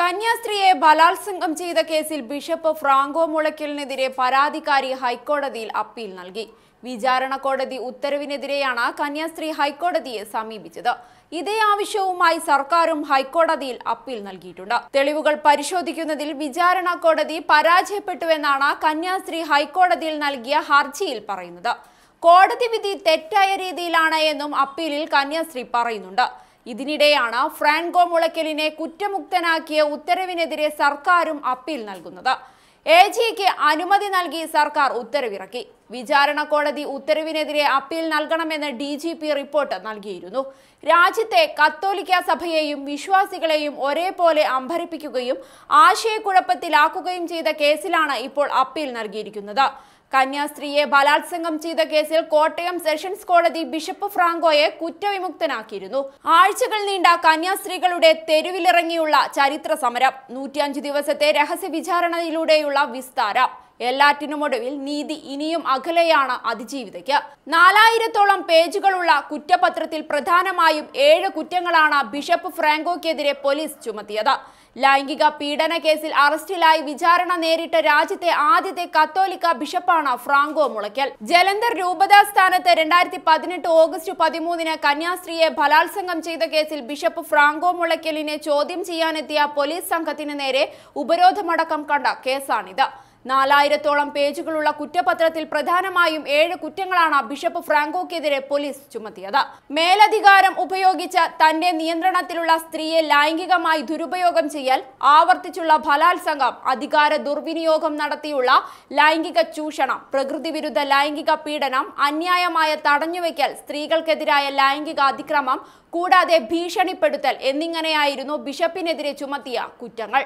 കന്യാസ്ത്രീയെ ബലാത്സംഗം ചെയ്ത കേസിൽ ബിഷപ്പ് ഫ്രാങ്കോ മുളയ്ക്കലിനെതിരെ പരാതിക്കാരി ഹൈക്കോടതിയിൽ അപ്പീൽ നൽകി വിചാരണ കോടതി ഉത്തരവിനെതിരെയാണ് കന്യാസ്ത്രീ ഹൈക്കോടതിയെ സമീപിച്ചത് ഇതേ ആവശ്യവുമായി സർക്കാരും ഹൈക്കോടതിയിൽ അപ്പീൽ നൽകിയിട്ടുണ്ട് തെളിവുകൾ പരിശോധിക്കുന്നതിൽ വിചാരണ കോടതി പരാജയപ്പെട്ടുവെന്നാണ് കന്യാസ്ത്രീ ഹൈക്കോടതിയിൽ നൽകിയ ഹർജിയിൽ പറയുന്നത് കോടതി വിധി തെറ്റായ രീതിയിലാണ് എന്നും അപ്പീലിൽ കന്യാസ്ത്രീ പറയുന്നുണ്ട് ഇതിനിടെയാണ് ഫ്രാൻകോ മുളയ്ക്കലിനെ കുറ്റമുക്തനാക്കിയ ഉത്തരവിനെതിരെ സർക്കാരും അപ്പീൽ നൽകുന്നത് എ ജിക്ക് അനുമതി നൽകി സർക്കാർ ഉത്തരവിറക്കി വിചാരണ കോടതി ഉത്തരവിനെതിരെ അപ്പീൽ നൽകണമെന്ന് ഡി ജി പി റിപ്പോർട്ട് നൽകിയിരുന്നു രാജ്യത്തെ കത്തോലിക്ക സഭയെയും വിശ്വാസികളെയും ഒരേപോലെ അമ്പരിപ്പിക്കുകയും ആശയക്കുഴപ്പത്തിലാക്കുകയും ചെയ്ത കേസിലാണ് ഇപ്പോൾ അപ്പീൽ നൽകിയിരിക്കുന്നത് കന്യാസ്ത്രീയെ ബലാത്സംഗം ചെയ്ത കേസിൽ കോട്ടയം സെഷൻസ് കോടതി ബിഷപ്പ് ഫ്രാങ്കോയെ കുറ്റവിമുക്തനാക്കിയിരുന്നു ആഴ്ചകൾ നീണ്ട കന്യാസ്ത്രീകളുടെ തെരുവിലിറങ്ങിയുള്ള ചരിത്ര സമരം നൂറ്റിയഞ്ചു ദിവസത്തെ രഹസ്യ വിചാരണയിലൂടെയുള്ള വിസ്താരം ഒടുവിൽ നീതി ഇനിയും അകലെയാണ് അതിജീവിതയ്ക്ക് നാലായിരത്തോളം പേജുകളുള്ള കുറ്റപത്രത്തിൽ പ്രധാനമായും ഏഴ് കുറ്റങ്ങളാണ് ബിഷപ്പ് ഫ്രാങ്കോക്കെതിരെ പോലീസ് ചുമത്തിയത് ലൈംഗിക പീഡന കേസിൽ അറസ്റ്റിലായി വിചാരണ നേരിട്ട രാജ്യത്തെ ആദ്യത്തെ കത്തോലിക്ക ബിഷപ്പാണ് ഫ്രാങ്കോ മുളയ്ക്കൽ ജലന്ധർ രൂപതാ സ്ഥാനത്ത് രണ്ടായിരത്തി പതിനെട്ട് ഓഗസ്റ്റ് പതിമൂന്നിന് കന്യാസ്ത്രീയെ ബലാത്സംഗം ചെയ്ത കേസിൽ ബിഷപ്പ് ഫ്രാങ്കോ മുളയ്ക്കലിനെ ചോദ്യം ചെയ്യാനെത്തിയ പോലീസ് സംഘത്തിന് നേരെ ഉപരോധമടക്കം കണ്ട കേസാണിത് നാലായിരത്തോളം പേജുകളുള്ള കുറ്റപത്രത്തിൽ പ്രധാനമായും ഏഴ് കുറ്റങ്ങളാണ് ബിഷപ്പ് ഫ്രാങ്കോക്കെതിരെ പോലീസ് ചുമത്തിയത് മേലധികാരം ഉപയോഗിച്ച് തന്റെ നിയന്ത്രണത്തിലുള്ള സ്ത്രീയെ ലൈംഗികമായി ദുരുപയോഗം ചെയ്യൽ ആവർത്തിച്ചുള്ള ഫലാത്സംഗം അധികാര ദുർവിനിയോഗം നടത്തിയുള്ള ലൈംഗിക ചൂഷണം പ്രകൃതിവിരുദ്ധ ലൈംഗിക പീഡനം അന്യായമായ തടഞ്ഞുവെക്കൽ സ്ത്രീകൾക്കെതിരായ ലൈംഗിക അതിക്രമം കൂടാതെ ഭീഷണിപ്പെടുത്തൽ എന്നിങ്ങനെയായിരുന്നു ബിഷപ്പിനെതിരെ ചുമത്തിയ കുറ്റങ്ങൾ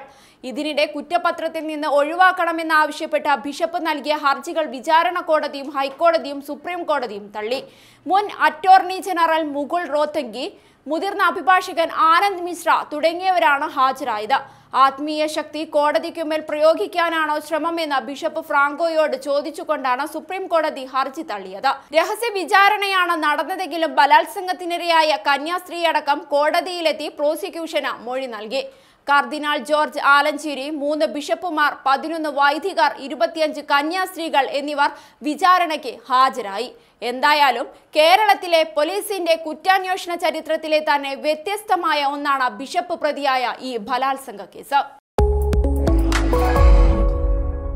ഇതിനിടെ കുറ്റപത്രത്തിൽ നിന്ന് ഒഴിവാക്കണമെന്ന ആവശ്യപ്പെട്ട ബിഷപ്പ് നൽകിയ ഹർജികൾ വിചാരണ കോടതിയും ഹൈക്കോടതിയും സുപ്രീം കോടതിയും തള്ളി മുൻ അറ്റോർണി ജനറൽ മുകുൾ റോത്തങ്കി മുതിർന്ന അഭിഭാഷകൻ ആനന്ദ് മിശ്ര തുടങ്ങിയവരാണ് ഹാജരായത് ആത്മീയ ശക്തി കോടതിക്കുമേൽ പ്രയോഗിക്കാനാണോ ശ്രമമെന്ന് ബിഷപ്പ് ഫ്രാങ്കോയോട് ചോദിച്ചുകൊണ്ടാണ് സുപ്രീം കോടതി ഹർജി തള്ളിയത് രഹസ്യ വിചാരണയാണ് നടന്നതെങ്കിലും ബലാത്സംഗത്തിനിരയായ കന്യാസ്ത്രീയടക്കം കോടതിയിലെത്തി പ്രോസിക്യൂഷന് മൊഴി നൽകി കർദിനാൾ ജോർജ് ആലഞ്ചേരി മൂന്ന് ബിഷപ്പുമാർ പതിനൊന്ന് വൈദികർ ഇരുപത്തിയഞ്ച് കന്യാസ്ത്രീകൾ എന്നിവർ വിചാരണയ്ക്ക് ഹാജരായി എന്തായാലും കേരളത്തിലെ പോലീസിന്റെ കുറ്റാന്വേഷണ ചരിത്രത്തിലെ തന്നെ വ്യത്യസ്തമായ ഒന്നാണ് ബിഷപ്പ് പ്രതിയായ ഈ ബലാത്സംഗ കേസ്